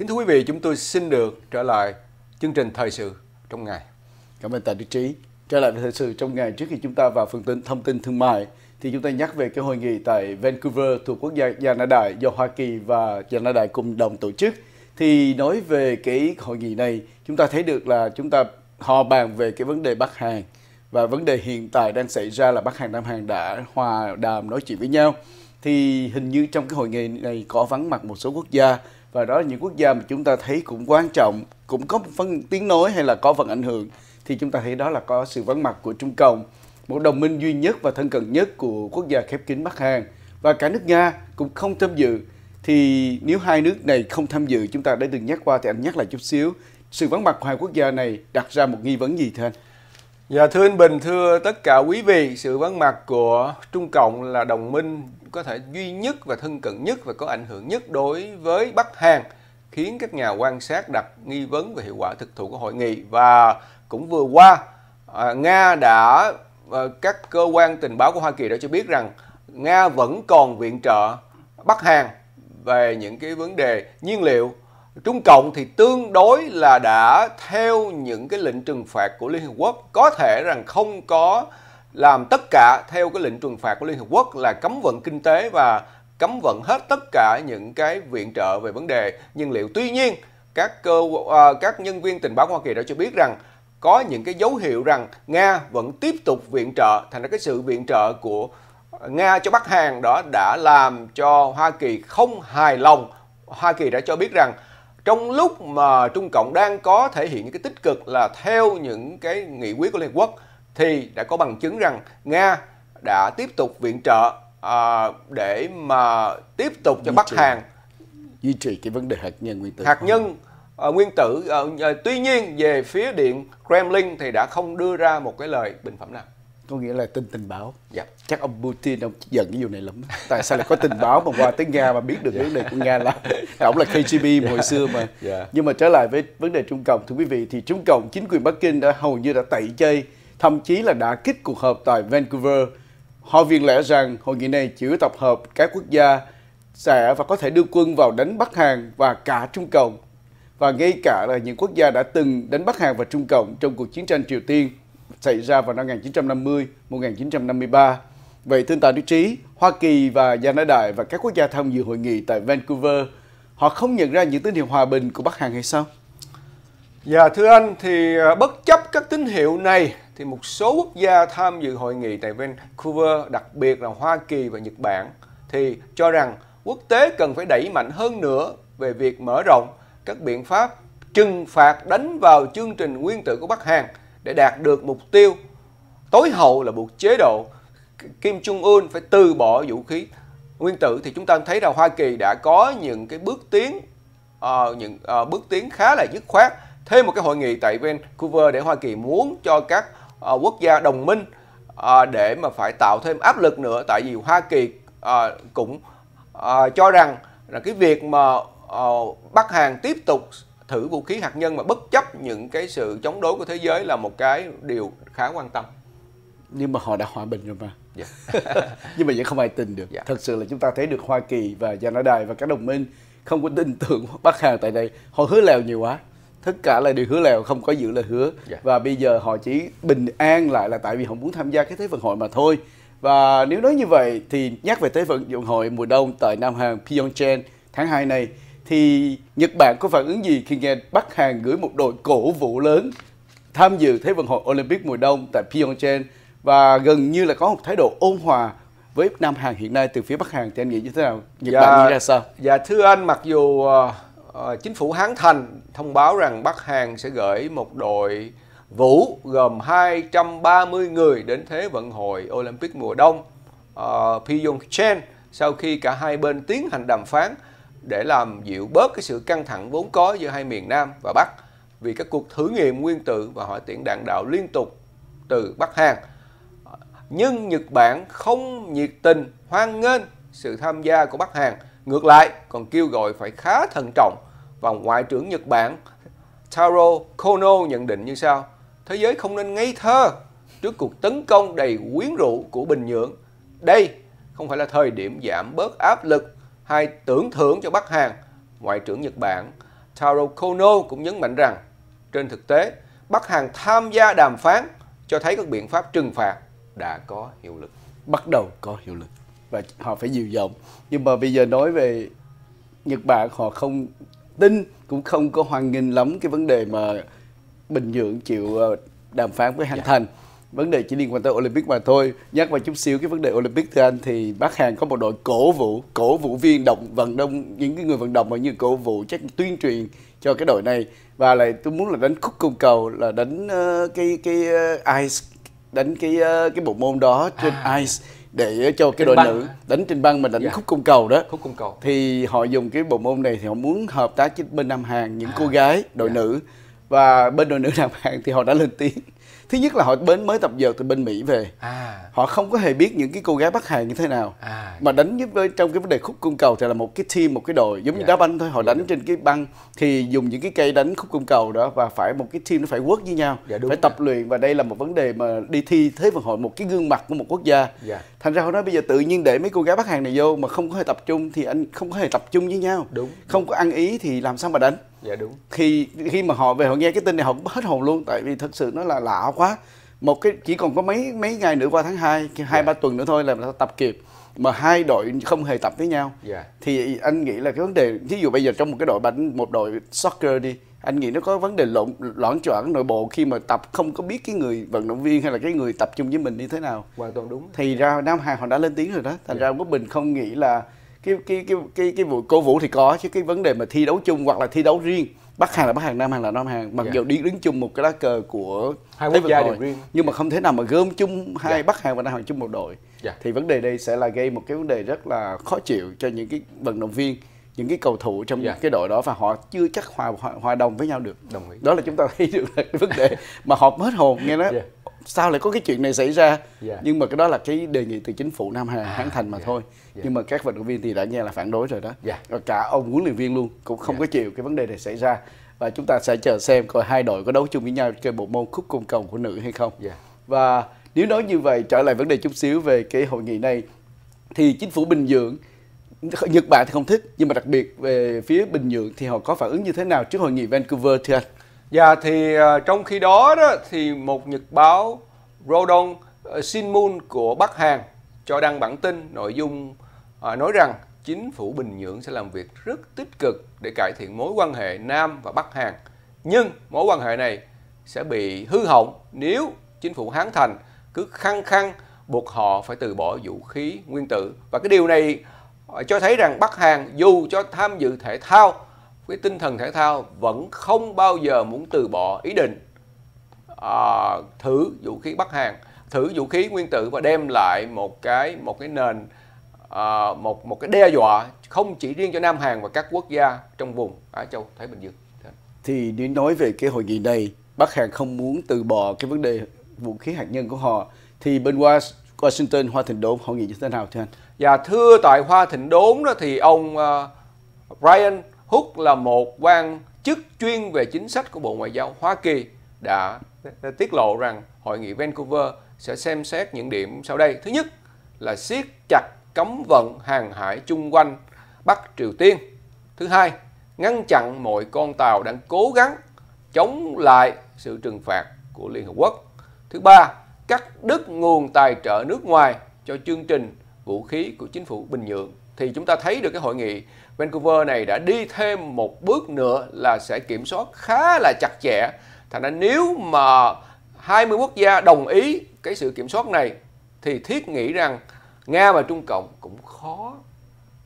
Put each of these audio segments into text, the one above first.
Kính thưa quý vị, chúng tôi xin được trở lại chương trình thời sự trong ngày. Cảm ơn Tạ Đức Trí. Trở lại thời sự trong ngày trước khi chúng ta vào phần tin thông tin thương mại thì chúng ta nhắc về cái hội nghị tại Vancouver thuộc quốc gia Canada do Hoa Kỳ và Canada cùng đồng tổ chức. Thì nói về cái hội nghị này, chúng ta thấy được là chúng ta họ bàn về cái vấn đề Bắc Hàn và vấn đề hiện tại đang xảy ra là Bắc Hàn Nam Hàn đã hòa đàm nói chuyện với nhau. Thì hình như trong cái hội nghị này có vắng mặt một số quốc gia và đó là những quốc gia mà chúng ta thấy cũng quan trọng cũng có phần tiếng nói hay là có phần ảnh hưởng thì chúng ta thấy đó là có sự vắng mặt của Trung Cộng một đồng minh duy nhất và thân cận nhất của quốc gia khép kín Bắc Hàn và cả nước Nga cũng không tham dự thì nếu hai nước này không tham dự chúng ta đã từng nhắc qua thì anh nhắc lại chút xíu sự vắng mặt của hai quốc gia này đặt ra một nghi vấn gì thưa anh? Dạ thưa anh Bình, thưa tất cả quý vị, sự vắng mặt của Trung Cộng là đồng minh có thể duy nhất và thân cận nhất và có ảnh hưởng nhất đối với Bắc Hàn khiến các nhà quan sát đặt nghi vấn về hiệu quả thực thụ của hội nghị và cũng vừa qua à, Nga đã à, các cơ quan tình báo của Hoa Kỳ đã cho biết rằng Nga vẫn còn viện trợ Bắc Hàn về những cái vấn đề nhiên liệu Trung Cộng thì tương đối là đã theo những cái lệnh trừng phạt của Liên Hợp Quốc có thể rằng không có làm tất cả theo cái lệnh trừng phạt của Liên Hợp Quốc là cấm vận kinh tế và cấm vận hết tất cả những cái viện trợ về vấn đề nhiên liệu. Tuy nhiên, các cơ uh, các nhân viên tình báo Hoa Kỳ đã cho biết rằng có những cái dấu hiệu rằng Nga vẫn tiếp tục viện trợ, thành ra cái sự viện trợ của Nga cho Bắc Hàn đó đã làm cho Hoa Kỳ không hài lòng. Hoa Kỳ đã cho biết rằng trong lúc mà Trung Cộng đang có thể hiện những cái tích cực là theo những cái nghị quyết của Liên Hợp Quốc thì đã có bằng chứng rằng Nga đã tiếp tục viện trợ à, để mà tiếp tục cho duy Bắc Hàn duy trì cái vấn đề hạt nhân nguyên tử. Hạt nhân uh, nguyên tử. Uh, tuy nhiên về phía điện Kremlin thì đã không đưa ra một cái lời bình phẩm nào. Có nghĩa là tin tình báo. Dạ. Chắc ông Putin ông giận cái vụ này lắm. Tại sao lại có tình báo mà qua tới Nga mà biết được vấn dạ. đề của Nga là ông là KGB dạ. hồi xưa mà. Dạ. Nhưng mà trở lại với vấn đề Trung Cộng, thưa quý vị thì Trung Cộng chính quyền Bắc Kinh đã hầu như đã tẩy chay thậm chí là đã kích cuộc họp tại Vancouver. Họ viện lẽ rằng hội nghị này chỉ tập hợp các quốc gia sẽ và có thể đưa quân vào đánh Bắc Hàn và cả Trung Cộng và ngay cả là những quốc gia đã từng đánh Bắc Hàn và Trung Cộng trong cuộc chiến tranh Triều Tiên xảy ra vào năm 1950-1953. Vậy thưa tài Đức Trí, Hoa Kỳ và Gia Nói Đại và các quốc gia tham dự hội nghị tại Vancouver, họ không nhận ra những tín hiệu hòa bình của Bắc Hàn hay sao? Dạ thưa anh, thì à, bất chấp các tín hiệu này thì một số quốc gia tham dự hội nghị tại Vancouver, đặc biệt là Hoa Kỳ và Nhật Bản, thì cho rằng quốc tế cần phải đẩy mạnh hơn nữa về việc mở rộng các biện pháp trừng phạt đánh vào chương trình nguyên tử của Bắc Hàn để đạt được mục tiêu tối hậu là buộc chế độ Kim Jong Un phải từ bỏ vũ khí nguyên tử thì chúng ta thấy là Hoa Kỳ đã có những cái bước tiến uh, những uh, bước tiến khá là dứt khoát thêm một cái hội nghị tại Vancouver để Hoa Kỳ muốn cho các Ờ, quốc gia đồng minh ờ, để mà phải tạo thêm áp lực nữa tại vì Hoa Kỳ ờ, cũng cho rằng là cái việc mà uh, Bắc Hàn tiếp tục thử vũ khí hạt nhân mà bất chấp những cái sự chống đối của thế giới là một cái điều khá quan tâm nhưng mà họ đã hòa bình rồi mà yeah. Dạ. nhưng mà vẫn không ai tin được yeah. Dạ. thật sự là chúng ta thấy được Hoa Kỳ và Canada và các đồng minh không có tin tưởng Bắc Hàn tại đây họ hứa lèo nhiều quá tất cả là điều hứa lèo không có dự lời hứa yeah. Dạ. và bây giờ họ chỉ bình an lại là tại vì họ muốn tham gia cái thế vận hội mà thôi và nếu nói như vậy thì nhắc về thế vận dụng hội mùa đông tại Nam Hàn Pyeongchang tháng 2 này thì Nhật Bản có phản ứng gì khi nghe Bắc Hàn gửi một đội cổ vũ lớn tham dự Thế vận hội Olympic mùa đông tại Pyeongchang và gần như là có một thái độ ôn hòa với Nam Hàn hiện nay từ phía Bắc Hàn thì anh nghĩ như thế nào? Nhật dạ, Bản nghĩ ra sao? Dạ thưa anh mặc dù ờ, Ờ, chính phủ Hán Thành thông báo rằng Bắc Hàn sẽ gửi một đội vũ gồm 230 người đến Thế vận hội Olympic mùa đông uh, Pyeongchang sau khi cả hai bên tiến hành đàm phán để làm dịu bớt cái sự căng thẳng vốn có giữa hai miền Nam và Bắc vì các cuộc thử nghiệm nguyên tử và hỏa tiễn đạn đạo liên tục từ Bắc Hàn. Ờ, nhưng Nhật Bản không nhiệt tình hoan nghênh sự tham gia của Bắc Hàn Ngược lại, còn kêu gọi phải khá thận trọng và Ngoại trưởng Nhật Bản Taro Kono nhận định như sau. Thế giới không nên ngây thơ trước cuộc tấn công đầy quyến rũ của Bình Nhưỡng. Đây không phải là thời điểm giảm bớt áp lực hay tưởng thưởng cho Bắc Hàn. Ngoại trưởng Nhật Bản Taro Kono cũng nhấn mạnh rằng trên thực tế, Bắc Hàn tham gia đàm phán cho thấy các biện pháp trừng phạt đã có hiệu lực. Bắt đầu có hiệu lực và họ phải dịu giọng nhưng mà bây giờ nói về Nhật Bản họ không tin cũng không có hoan nghênh lắm cái vấn đề mà Bình Nhưỡng chịu ờ, đàm phán với Hàn dạ. Thành vấn đề chỉ liên quan tới Olympic mà thôi nhắc vào chút xíu cái vấn đề Olympic thưa anh thì Bắc Hàn có một đội cổ vũ cổ vũ viên động vận động những cái người vận động mà như cổ vũ chắc tuyên truyền cho cái đội này và lại tôi muốn là đánh khúc cung cầu là đánh uh, cái cái uh, ice đánh cái uh, cái bộ môn đó trên à. ice để cho cái đội nữ đánh trên băng mà đánh dạ. khúc cung cầu đó khúc cung cầu thì họ dùng cái bộ môn này thì họ muốn hợp tác với bên nam hàng những à. cô gái đội dạ. nữ và bên đội nữ nam hàng thì họ đã lên tiếng thứ nhất là họ bên mới tập dượt từ bên mỹ về à. họ không có hề biết những cái cô gái bắc hàng như thế nào à. mà đánh với trong cái vấn đề khúc cung cầu thì là một cái team một cái đội giống dạ. như đá banh thôi họ dạ. đánh trên cái băng thì dùng những cái cây đánh khúc cung cầu đó và phải một cái team nó phải quất với nhau dạ, phải tập dạ. luyện và đây là một vấn đề mà đi thi thế vận hội một cái gương mặt của một quốc gia dạ. thành ra họ nói bây giờ tự nhiên để mấy cô gái bắc hàng này vô mà không có hề tập trung thì anh không có hề tập trung với nhau đúng không có ăn ý thì làm sao mà đánh dạ đúng khi khi mà họ về họ nghe cái tin này họ cũng hết hồn luôn tại vì thật sự nó là lạ quá một cái chỉ còn có mấy mấy ngày nữa qua tháng 2 hai dạ. ba tuần nữa thôi là tập kịp mà hai đội không hề tập với nhau yeah. Dạ. thì anh nghĩ là cái vấn đề ví dụ bây giờ trong một cái đội bánh một đội soccer đi anh nghĩ nó có vấn đề lộn loạn choạng nội bộ khi mà tập không có biết cái người vận động viên hay là cái người tập chung với mình như thế nào hoàn toàn đúng thì ra nam hà họ đã lên tiếng rồi đó thành yeah. Dạ. ra quốc bình không nghĩ là cái cái cái cái cái vụ cổ vũ thì có chứ cái vấn đề mà thi đấu chung hoặc là thi đấu riêng bắc hàng là bắc hàng nam hàng là nam hàng mặc yeah. Dạ. đi đứng chung một cái lá cờ của hai quốc gia đều riêng nhưng mà không thể nào mà gom chung hai yeah. Dạ. bắc hàng và nam hàng chung một đội yeah. Dạ. thì vấn đề đây sẽ là gây một cái vấn đề rất là khó chịu cho những cái vận động viên những cái cầu thủ trong yeah. cái đội đó và họ chưa chắc hòa, hòa hòa đồng với nhau được đồng ý. đó là chúng ta thấy được cái vấn đề mà họp hết hồn nghe nói yeah sao lại có cái chuyện này xảy ra yeah. Dạ. nhưng mà cái đó là cái đề nghị từ chính phủ nam hà à, hán thành mà yeah. Dạ. thôi yeah. Dạ. nhưng mà các vận động viên thì đã nghe là phản đối rồi đó yeah. và cả ông huấn luyện viên luôn cũng không yeah. có chịu cái vấn đề này xảy ra và chúng ta sẽ chờ xem coi hai đội có đấu chung với nhau trên bộ môn khúc côn cầu của nữ hay không yeah. và nếu nói như vậy trở lại vấn đề chút xíu về cái hội nghị này thì chính phủ bình dưỡng Nhật Bản thì không thích nhưng mà đặc biệt về phía Bình Nhưỡng thì họ có phản ứng như thế nào trước hội nghị Vancouver thưa anh? Dạ thì ờ, trong khi đó, đó thì một nhật báo Rodon uh, của Bắc Hàn cho đăng bản tin nội dung ờ, nói rằng chính phủ Bình Nhưỡng sẽ làm việc rất tích cực để cải thiện mối quan hệ Nam và Bắc Hàn. Nhưng mối quan hệ này sẽ bị hư hỏng nếu chính phủ Hán Thành cứ khăng khăng buộc họ phải từ bỏ vũ khí nguyên tử. Và cái điều này cho thấy rằng Bắc Hàn dù cho tham dự thể thao cái tinh thần thể thao vẫn không bao giờ muốn từ bỏ ý định à, thử vũ khí Bắc hàng, thử vũ khí nguyên tử và đem lại một cái một cái nền à, một một cái đe dọa không chỉ riêng cho Nam Hàn và các quốc gia trong vùng Á Châu Thái Bình Dương. Thì nếu nói về cái hội nghị này, Bắc Hàn không muốn từ bỏ cái vấn đề vũ khí hạt nhân của họ thì bên Washington Hoa Thịnh Đốn hội nghị như thế nào thưa anh? Dạ thưa tại Hoa Thịnh Đốn đó thì ông uh, à, Brian Hút là một quan chức chuyên về chính sách của Bộ Ngoại giao Hoa Kỳ đã, tiết lộ rằng hội nghị Vancouver sẽ xem xét những điểm sau đây. Thứ nhất là siết chặt cấm vận hàng hải chung quanh Bắc Triều Tiên. Thứ hai, ngăn chặn mọi con tàu đang cố gắng chống lại sự trừng phạt của Liên Hợp Quốc. Thứ ba, cắt đứt nguồn tài trợ nước ngoài cho chương trình vũ khí của chính phủ Bình Nhưỡng. Thì chúng ta thấy được cái hội nghị Vancouver này đã đi thêm một bước nữa là sẽ kiểm soát khá là chặt chẽ. Thành ra nếu mà 20 quốc gia đồng ý cái sự kiểm soát này thì thiết nghĩ rằng Nga và Trung Cộng cũng khó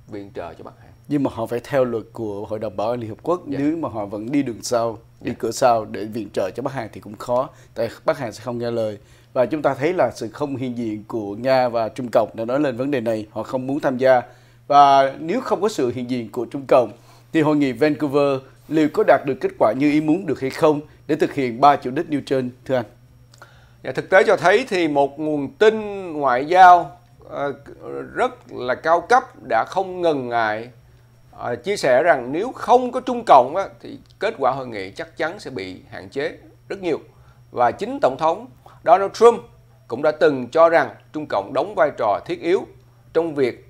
viện trợ cho Bắc Hàn. Nhưng mà họ phải theo luật của Hội đồng Bảo an Liên Hợp Quốc. Yeah. Dạ. Nếu mà họ vẫn đi đường sau, đi yeah. Dạ. cửa sau để viện trợ cho Bắc Hàn thì cũng khó. Tại Bắc Hàn sẽ không nghe lời. Và chúng ta thấy là sự không hiện diện của Nga và Trung Cộng đã nói lên vấn đề này. Họ không muốn tham gia và nếu không có sự hiện diện của Trung Cộng thì hội nghị Vancouver liệu có đạt được kết quả như ý muốn được hay không để thực hiện ba triệu đích nêu trên thưa anh? và dạ, thực tế cho thấy thì một nguồn tin ngoại giao ờ, rất là cao cấp đã không ngần ngại ờ, chia sẻ rằng nếu không có Trung Cộng thì kết quả hội nghị chắc chắn sẽ bị hạn chế rất nhiều. Và chính Tổng thống Donald Trump cũng đã từng cho rằng Trung Cộng đóng vai trò thiết yếu trong việc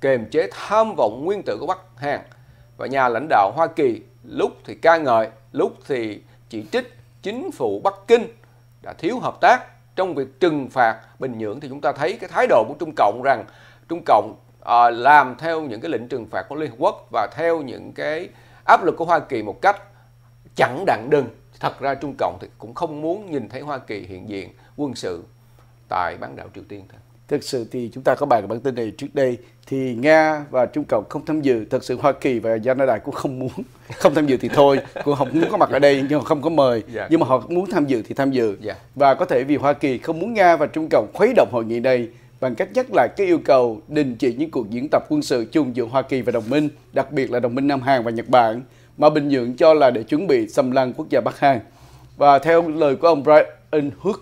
kềm chế tham vọng nguyên tử của Bắc Hàn và nhà lãnh đạo Hoa Kỳ lúc thì ca ngợi, lúc thì chỉ trích chính phủ Bắc Kinh đã thiếu hợp tác trong việc trừng phạt Bình Nhưỡng thì chúng ta thấy cái thái độ của Trung Cộng rằng Trung Cộng à, làm theo những cái lệnh trừng phạt của Liên Hợp Quốc và theo những cái áp lực của Hoa Kỳ một cách chẳng đặng đừng. Thật ra Trung Cộng thì cũng không muốn nhìn thấy Hoa Kỳ hiện diện quân sự tại bán đảo Triều Tiên thôi thực sự thì chúng ta có bài bản tin này trước đây thì nga và trung cộng không tham dự thực sự hoa kỳ và canada cũng không muốn không tham dự thì thôi cũng không muốn có mặt ở đây nhưng họ không có mời yeah. Dạ. nhưng mà họ muốn tham dự thì tham dự yeah. Dạ. và có thể vì hoa kỳ không muốn nga và trung cộng khuấy động hội nghị này bằng cách nhắc lại cái yêu cầu đình chỉ những cuộc diễn tập quân sự chung giữa hoa kỳ và đồng minh đặc biệt là đồng minh nam hàn và nhật bản mà bình nhưỡng cho là để chuẩn bị xâm lăng quốc gia bắc hàn và theo lời của ông brian hook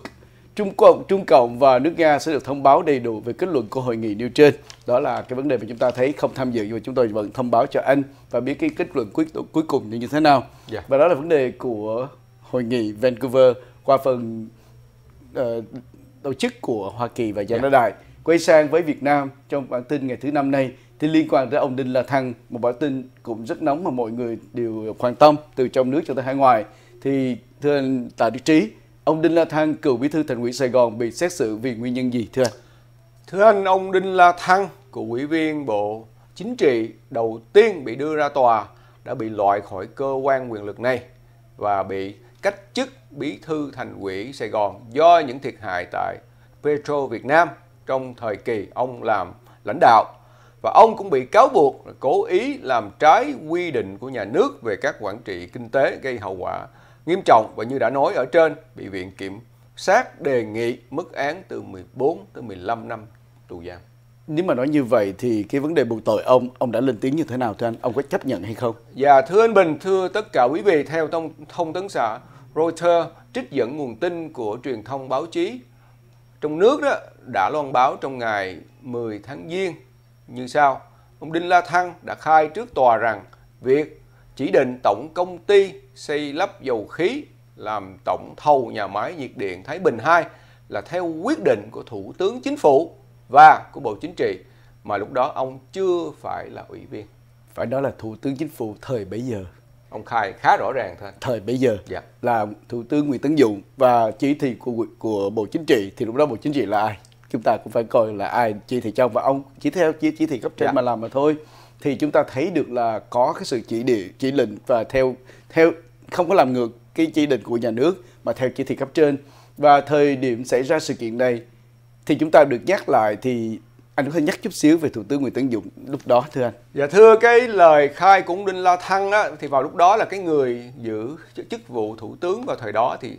Trung Cộng, Trung Cộng và nước Nga sẽ được thông báo đầy đủ về kết luận của hội nghị nêu trên. Đó là cái vấn đề mà chúng ta thấy không tham dự nhưng mà chúng tôi vẫn thông báo cho anh và biết cái kết luận cuối cuối cùng như thế nào. Yeah. Dạ. Và đó là vấn đề của hội nghị Vancouver qua phần uh, tổ chức của Hoa Kỳ và Gia yeah. Dạ. Đại. Quay sang với Việt Nam trong bản tin ngày thứ năm nay thì liên quan tới ông Đinh La Thăng, một bản tin cũng rất nóng mà mọi người đều quan tâm từ trong nước cho tới hải ngoại. Thì thưa anh Tạ Đức Trí, Ông Đinh La Thăng, cựu bí thư thành ủy Sài Gòn bị xét xử vì nguyên nhân gì thưa anh? Thưa anh, ông Đinh La Thăng, cựu ủy viên Bộ Chính trị đầu tiên bị đưa ra tòa đã bị loại khỏi cơ quan quyền lực này và bị cách chức bí thư thành ủy Sài Gòn do những thiệt hại tại Petro Việt Nam trong thời kỳ ông làm lãnh đạo. Và ông cũng bị cáo buộc là cố ý làm trái quy định của nhà nước về các quản trị kinh tế gây hậu quả nghiêm trọng và như đã nói ở trên, bị viện kiểm sát đề nghị mức án từ 14 tới 15 năm tù giam. Nếu mà nói như vậy thì cái vấn đề buộc tội ông, ông đã lên tiếng như thế nào thưa anh? Ông có chấp nhận hay không? Dạ thưa anh Bình, thưa tất cả quý vị, theo thông, thông tấn xã Reuters trích dẫn nguồn tin của truyền thông báo chí trong nước đó đã loan báo trong ngày 10 tháng Giêng như sau. Ông Đinh La Thăng đã khai trước tòa rằng việc chỉ định tổng công ty xây lắp dầu khí làm tổng thầu nhà máy nhiệt điện Thái Bình 2 là theo quyết định của Thủ tướng Chính phủ và của Bộ Chính trị mà lúc đó ông chưa phải là ủy viên. Phải nói là Thủ tướng Chính phủ thời bấy giờ. Ông khai khá rõ ràng thôi. Thời bấy giờ dạ. là Thủ tướng Nguyễn Tấn Dũng và chỉ thị của của Bộ Chính trị thì lúc đó Bộ Chính trị là ai? Chúng ta cũng phải coi là ai chỉ thị trong và ông chỉ theo chỉ, chỉ thị cấp trên dạ. mà làm mà thôi thì chúng ta thấy được là có cái sự chỉ địa chỉ lệnh và theo theo không có làm ngược cái chỉ định của nhà nước mà theo chỉ thị cấp trên và thời điểm xảy ra sự kiện này thì chúng ta được nhắc lại thì anh có thể nhắc chút xíu về thủ tướng Nguyễn Tấn Dũng lúc đó thưa anh. Dạ thưa cái lời khai của ông Đinh La Thăng á, thì vào lúc đó là cái người giữ chức vụ thủ tướng vào thời đó thì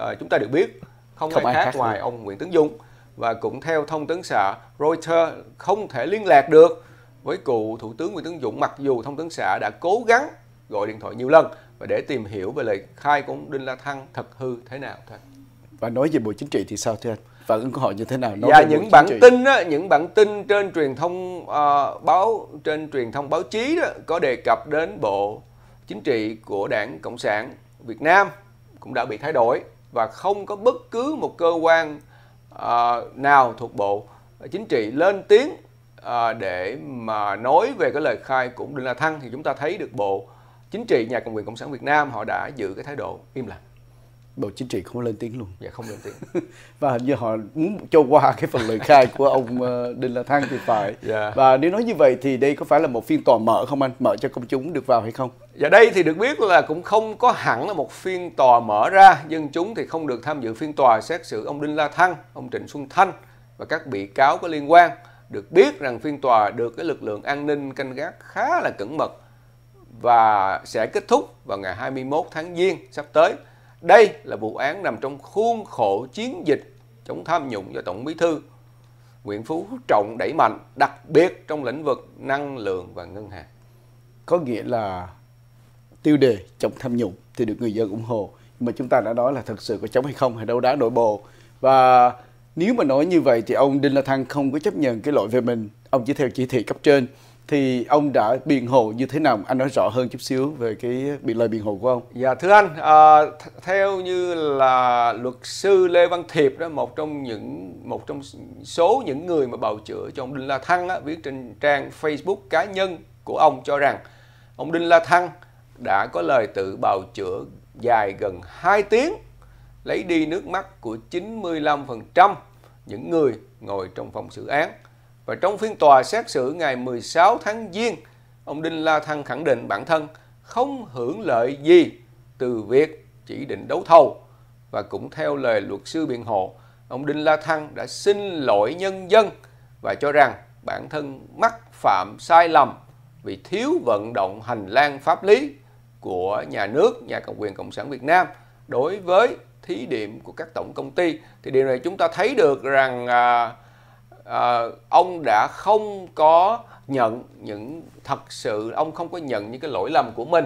uh, chúng ta được biết không, không ai, ai khác, khác ngoài ừ. ông Nguyễn Tấn Dũng và cũng theo thông tấn xã Reuters không thể liên lạc được với cựu Thủ tướng Nguyễn Tấn Dũng mặc dù thông tấn xã đã cố gắng gọi điện thoại nhiều lần và để tìm hiểu về lời khai của ông Đinh La Thăng thật hư thế nào thôi. Và nói về Bộ Chính trị thì sao thưa anh? Phản của họ như thế nào? Nói dạ, những bản trị. tin đó, những bản tin trên truyền thông uh, báo trên truyền thông báo chí đó có đề cập đến Bộ Chính trị của Đảng Cộng sản Việt Nam cũng đã bị thay đổi và không có bất cứ một cơ quan uh, nào thuộc Bộ Chính trị lên tiếng À, để mà nói về cái lời khai của Đinh La Thăng thì chúng ta thấy được Bộ Chính trị Nhà cầm quyền Cộng sản Việt Nam họ đã giữ cái thái độ im lặng. Bộ Chính trị không lên tiếng luôn. Dạ không lên tiếng. và hình như họ muốn cho qua cái phần lời khai của ông ờ, Đinh La Thăng thì phải. Dạ. Và nếu nói như vậy thì đây có phải là một phiên tòa mở không anh? Mở cho công chúng được vào hay không? Dạ đây thì được biết là cũng không có hẳn là một phiên tòa mở ra. Dân chúng thì không được tham dự phiên tòa xét xử ông Đinh La Thăng, ông Trịnh Xuân Thanh và các bị cáo có liên quan được biết rằng phiên tòa được cái lực lượng an ninh canh gác khá là cẩn mật và sẽ kết thúc vào ngày 21 tháng Giêng sắp tới. Đây là vụ án nằm trong khuôn khổ chiến dịch chống tham nhũng do Tổng Bí thư Nguyễn Phú Trọng đẩy mạnh, đặc biệt trong lĩnh vực năng lượng và ngân hàng. Có nghĩa là tiêu đề chống tham nhũng thì được người dân ủng hộ, nhưng mà chúng ta đã nói là thật sự có chống hay không hay đấu đá nội bộ và nếu mà nói như vậy thì ông Đinh La Thăng không có chấp nhận cái lỗi về mình, ông chỉ theo chỉ thị cấp trên. Thì ông đã biện hộ như thế nào? Anh nói rõ hơn chút xíu về cái biện lời biện hộ của ông. Dạ thưa anh, à, theo như là luật sư Lê Văn Thiệp đó một trong những một trong số những người mà bào chữa cho ông Đinh La Thăng á, viết trên trang Facebook cá nhân của ông cho rằng ông Đinh La Thăng đã có lời tự bào chữa dài gần 2 tiếng lấy đi nước mắt của 95% những người ngồi trong phòng xử án. Và trong phiên tòa xét xử ngày 16 tháng Giêng, ông Đinh La Thăng khẳng định bản thân không hưởng lợi gì từ việc chỉ định đấu thầu. Và cũng theo lời luật sư biện hộ, ông Đinh La Thăng đã xin lỗi nhân dân và cho rằng bản thân mắc phạm sai lầm vì thiếu vận động hành lang pháp lý của nhà nước, nhà cầm quyền Cộng sản Việt Nam đối với thí điểm của các tổng công ty thì điều này chúng ta thấy được rằng à, à, ông đã không có nhận những thật sự ông không có nhận những cái lỗi lầm của mình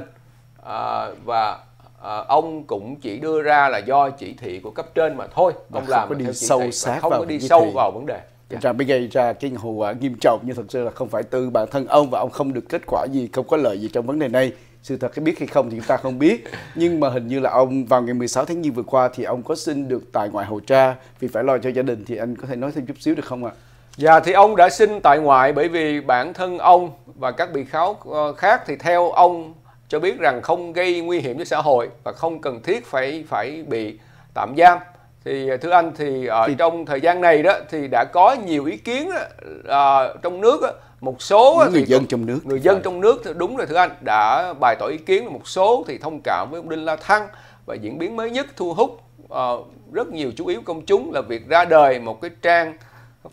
à, và à, ông cũng chỉ đưa ra là do chỉ thị của cấp trên mà thôi ông làm có đi sâu sát không có đi sâu vào vấn đề dạ. ra mới gây ra cái hậu quả nghiêm trọng nhưng thật sự là không phải từ bản thân ông và ông không được kết quả gì không có lợi gì trong vấn đề này sự thật biết hay không thì chúng ta không biết nhưng mà hình như là ông vào ngày 16 tháng giêng vừa qua thì ông có xin được tại ngoại hầu tra vì phải lo cho gia đình thì anh có thể nói thêm chút xíu được không ạ? Dạ thì ông đã xin tại ngoại bởi vì bản thân ông và các bị cáo ờ, khác thì theo ông cho biết rằng không gây nguy hiểm cho xã hội và không cần thiết phải phải bị tạm giam thì ờ, thưa anh thì ở thì... trong thời gian này đó thì đã có nhiều ý kiến đó, à, ờ, trong nước đó, một số Những người thì, dân trong nước người dân phải. trong nước đúng rồi thưa anh đã bày tỏ ý kiến một số thì thông cảm với ông đinh la thăng và diễn biến mới nhất thu hút uh, rất nhiều chú ý công chúng là việc ra đời một cái trang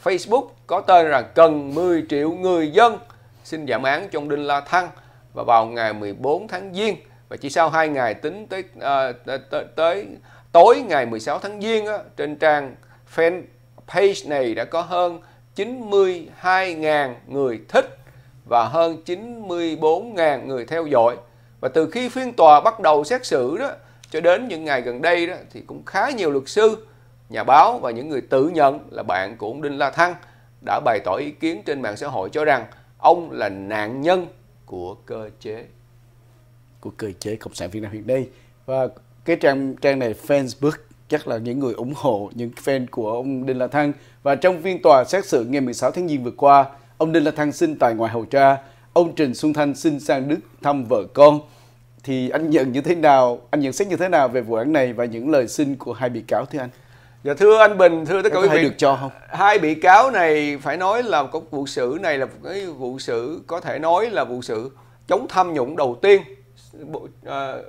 Facebook có tên là cần 10 triệu người dân xin giảm án cho ông Đinh La Thăng và vào ngày 14 tháng Giêng và chỉ sau 2 ngày tính tới uh, tới, tối ngày 16 tháng Giêng á, trên trang fan page này đã có hơn 92.000 người thích và hơn 94.000 người theo dõi. Và từ khi phiên tòa bắt đầu xét xử đó cho đến những ngày gần đây đó thì cũng khá nhiều luật sư, nhà báo và những người tự nhận là bạn của ông Đinh La Thăng đã bày tỏ ý kiến trên mạng xã hội cho rằng ông là nạn nhân của cơ chế của cơ chế cộng sản Việt Nam hiện nay và cái trang trang này Facebook chắc là những người ủng hộ những fan của ông Đinh La Thăng và trong phiên tòa xét xử ngày 16 tháng Giêng vừa qua, ông Đinh La Thăng xin tại ngoại hầu tra, ông Trình Xuân Thanh xin sang Đức thăm vợ con. Thì anh nhận như thế nào, anh nhận xét như thế nào về vụ án này và những lời xin của hai bị cáo thưa anh? Dạ thưa anh Bình, thưa tất cả quý vị. được cho không? Hai bị cáo này phải nói là có vụ xử này là cái vụ xử có thể nói là vụ xử chống tham nhũng đầu tiên à, ờ,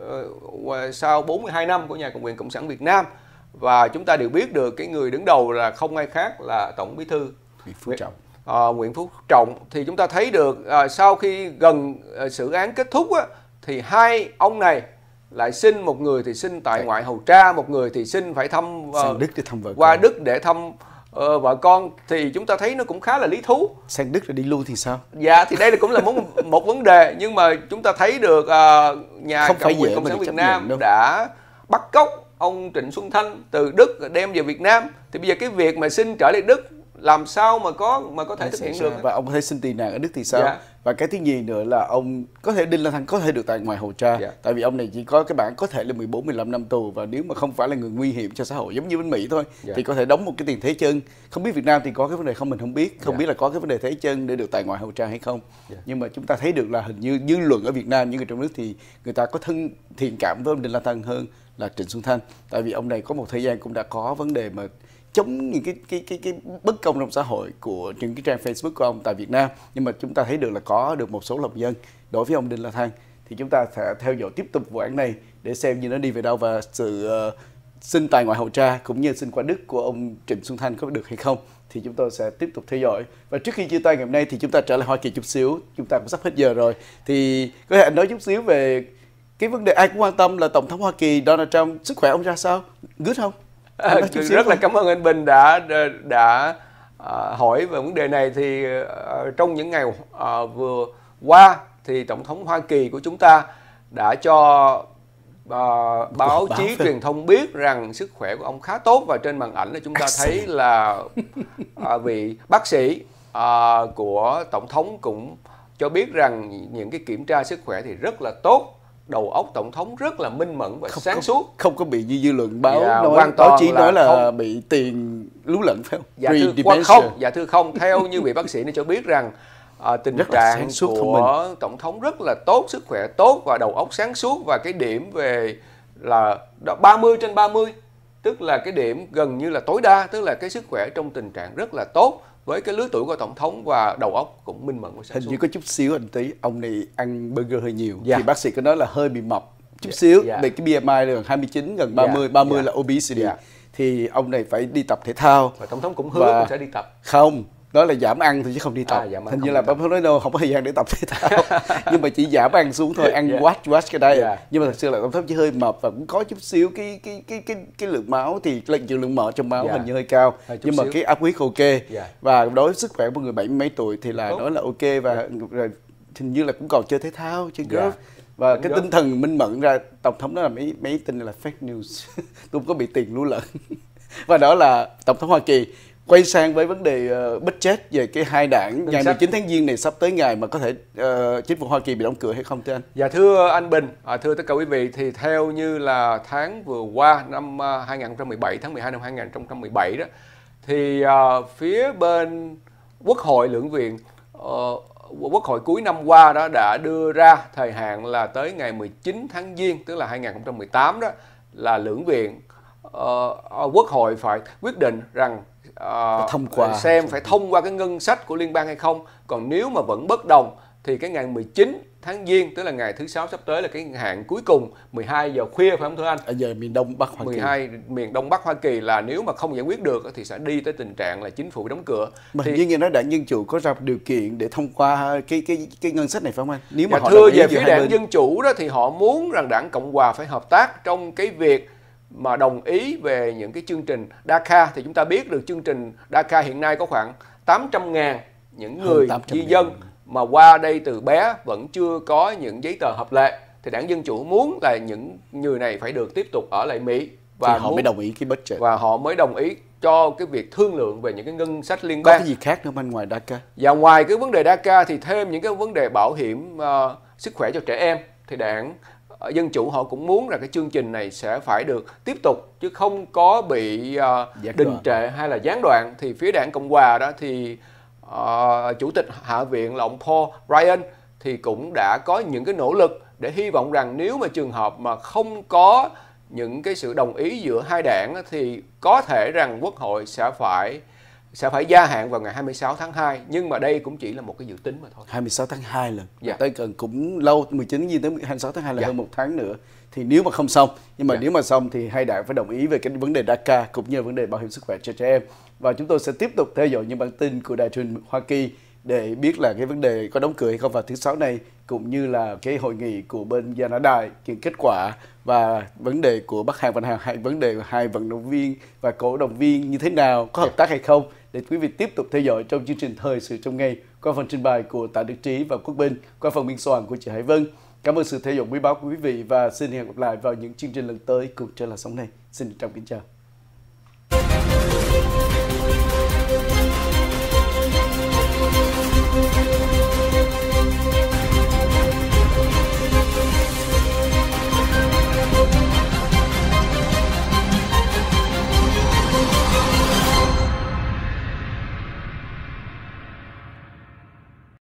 ờ, sau 42 năm của nhà cầm quyền Cộng sản Việt Nam và chúng ta đều biết được cái người đứng đầu là không ai khác là tổng bí thư Nguyễn Phú Trọng à, Nguyễn Phú Trọng thì chúng ta thấy được à, sau khi gần à, ờ, xử án kết thúc á, thì hai ông này lại xin một người thì xin tại ngoại hầu tra một người thì xin phải thăm uh, Đức để thăm vợ qua con. Đức để thăm uh, vợ con thì chúng ta thấy nó cũng khá là lý thú sang Đức rồi đi lui thì sao dạ thì đây là cũng là một, một vấn đề nhưng mà chúng ta thấy được uh, nhà không phải quyền cộng sản Việt Nam đã bắt cóc ông Trịnh Xuân Thanh từ Đức đem về Việt Nam thì bây giờ cái việc mà xin trở lại Đức làm sao mà có mà có thể dạ, thực hiện được và ông có thể xin tị nạn ở Đức thì sao dạ. và cái thứ gì nữa là ông có thể Đinh La Thăng có thể được tại ngoài hồ tra dạ. tại vì ông này chỉ có cái bản có thể là 14 15 năm tù và nếu mà không phải là người nguy hiểm cho xã hội giống như bên Mỹ thôi dạ. thì có thể đóng một cái tiền thế chân không biết Việt Nam thì có cái vấn đề không mình không biết không dạ. biết là có cái vấn đề thế chân để được tại ngoại hồ tra hay không dạ. nhưng mà chúng ta thấy được là hình như dư luận ở Việt Nam những người trong nước thì người ta có thân thiện cảm với ông Đinh La Thăng hơn là Trịnh Xuân Thanh tại vì ông này có một thời gian cũng đã có vấn đề mà chống những cái cái cái cái bất công trong xã hội của những cái trang Facebook của ông tại Việt Nam nhưng mà chúng ta thấy được là có được một số lòng dân đối với ông Đinh La Thăng thì chúng ta sẽ theo dõi tiếp tục vụ án này để xem như nó đi về đâu và sự uh, xin tài ngoại hậu tra cũng như xin qua Đức của ông Trịnh Xuân Thanh có được hay không thì chúng tôi sẽ tiếp tục theo dõi và trước khi chia tay ngày hôm nay thì chúng ta trở lại Hoa Kỳ chút xíu chúng ta cũng sắp hết giờ rồi thì có thể anh nói chút xíu về cái vấn đề ai cũng quan tâm là tổng thống Hoa Kỳ Donald Trump sức khỏe ông ra sao good không à, rất không? là cảm ơn anh Bình đã đã, đã uh, hỏi về vấn đề này thì uh, trong những ngày uh, vừa qua thì tổng thống Hoa Kỳ của chúng ta đã cho uh, báo chí báo truyền thông biết rằng sức khỏe của ông khá tốt và trên màn ảnh là chúng ta thấy là uh, vị bác sĩ uh, của tổng thống cũng cho biết rằng những cái kiểm tra sức khỏe thì rất là tốt đầu óc tổng thống rất là minh mẫn và không, sáng không, suốt không có bị như dư luận báo dạ, nói, quan báo chí là nói là không. bị tiền lú lẫn phải không dạ thưa không dạ thưa không theo như vị bác sĩ này cho biết rằng à, tình rất trạng suốt, của tổng thống rất là tốt sức khỏe tốt và đầu óc sáng suốt và cái điểm về là 30 trên 30 tức là cái điểm gần như là tối đa tức là cái sức khỏe trong tình trạng rất là tốt với cái lứa tuổi của tổng thống và đầu óc cũng minh mẫn của sản hình như có chút xíu anh tí ông này ăn burger hơi nhiều dạ. thì bác sĩ có nói là hơi bị mập chút dạ, xíu dạ. về cái BMI là gần 29 gần 30 dạ, 30 dạ. là obesity dạ. thì ông này phải đi tập thể thao và tổng thống cũng hứa và... cũng sẽ đi tập không đó là giảm ăn thì chứ không đi à, tập à, giảm hình như là bấm nói đâu không có thời gian để tập thể thao nhưng mà chỉ giảm ăn xuống thôi ăn yeah. Dạ. watch cái đây yeah. Dạ. nhưng mà thật sự là tổng thống chỉ hơi mập và cũng có chút xíu cái cái cái cái cái lượng máu thì lượng chữ lượng mỡ trong máu yeah. Dạ. hình như hơi cao hơi nhưng mà xíu. cái áp huyết ok yeah. và đối với sức khỏe của người bảy mấy tuổi thì là nói là ok và yeah. rồi hình như là cũng còn chơi thể thao chơi golf và Đúng cái tinh thần minh mẫn ra tổng thống đó là mấy mấy tin là fake news tôi không có bị tiền lũ lẫn và đó là tổng thống hoa kỳ quay sang với vấn đề uh, bất chết về cái hai đảng ngày 19 tháng giêng này sắp tới ngày mà có thể uh, chính phủ Hoa Kỳ bị đóng cửa hay không thưa anh? Dạ thưa anh Bình, à, thưa tất cả quý vị thì theo như là tháng vừa qua năm 2017 ờ, tháng 12 năm 2017 đó thì uh, phía bên Quốc hội lưỡng viện uh, Quốc hội cuối năm qua đó đã đưa ra thời hạn là tới ngày 19 tháng giêng tức là 2018 đó là lưỡng viện uh, Quốc hội phải quyết định rằng uh, thông qua xem phải thông qua cái ngân sách của liên bang hay không còn nếu mà vẫn bất đồng thì cái ngày 19 tháng giêng tức là ngày thứ sáu sắp tới là cái hạn cuối cùng 12 giờ khuya phải không thưa anh? Ở giờ miền Đông Bắc Hoa 12 Kỳ. miền Đông Bắc Hoa Kỳ là nếu mà không giải quyết được thì sẽ đi tới tình trạng là chính phủ đóng cửa. Mà thì... như nghe nói đảng dân chủ có ra điều kiện để thông qua cái cái cái ngân sách này phải không anh? Nếu mà dạ, họ thưa về phía đảng bên... dân chủ đó thì họ muốn rằng đảng cộng hòa phải hợp tác trong cái việc mà đồng ý về những cái chương trình DACA thì chúng ta biết được chương trình DACA hiện nay có khoảng 800 ngàn những người di dân mà qua đây từ bé vẫn chưa có những giấy tờ hợp lệ thì đảng dân chủ muốn là những người này phải được tiếp tục ở lại Mỹ và thì họ muốn, mới đồng ý cái budget và họ mới đồng ý cho cái việc thương lượng về những cái ngân sách liên bang. Có cái gì khác nữa bên ngoài DACA? Và ngoài cái vấn đề DACA thì thêm những cái vấn đề bảo hiểm uh, sức khỏe cho trẻ em thì đảng Ờ, dân chủ họ cũng muốn là cái chương trình này sẽ phải được tiếp tục chứ không có bị uh, đình trệ hay là gián đoạn thì phía đảng cộng hòa đó thì uh, chủ tịch hạ viện là ông Paul Ryan thì cũng đã có những cái nỗ lực để hy vọng rằng nếu mà trường hợp mà không có những cái sự đồng ý giữa hai đảng thì có thể rằng quốc hội sẽ phải sẽ phải gia hạn vào ngày 26 tháng 2 nhưng mà đây cũng chỉ là một cái dự tính mà thôi. 26 tháng 2 lần. dạ. tới cần cũng lâu 19 như tới 26 tháng 2 là dạ. hơn một tháng nữa thì nếu mà không xong nhưng mà dạ. nếu mà xong thì hai đảng phải đồng ý về cái vấn đề DACA cũng như vấn đề bảo hiểm sức khỏe cho trẻ em và chúng tôi sẽ tiếp tục theo dõi những bản tin của đài truyền Hoa Kỳ để biết là cái vấn đề có đóng cửa hay không vào thứ sáu này cũng như là cái hội nghị của bên Gia Nã Đài cái kết quả và vấn đề của Bắc Hàn và Hàn vấn đề hai vận động viên và cổ động viên như thế nào có hợp dạ. tác hay không để quý vị tiếp tục theo dõi trong chương trình Thời sự trong ngày qua phần trình bày của Tạ Đức Trí và Quốc Bình, qua phần biên soạn của chị Hải Vân. Cảm ơn sự theo dõi quý báo của quý vị và xin hẹn gặp lại vào những chương trình lần tới cùng trở là sóng này. Xin trọng kính chào.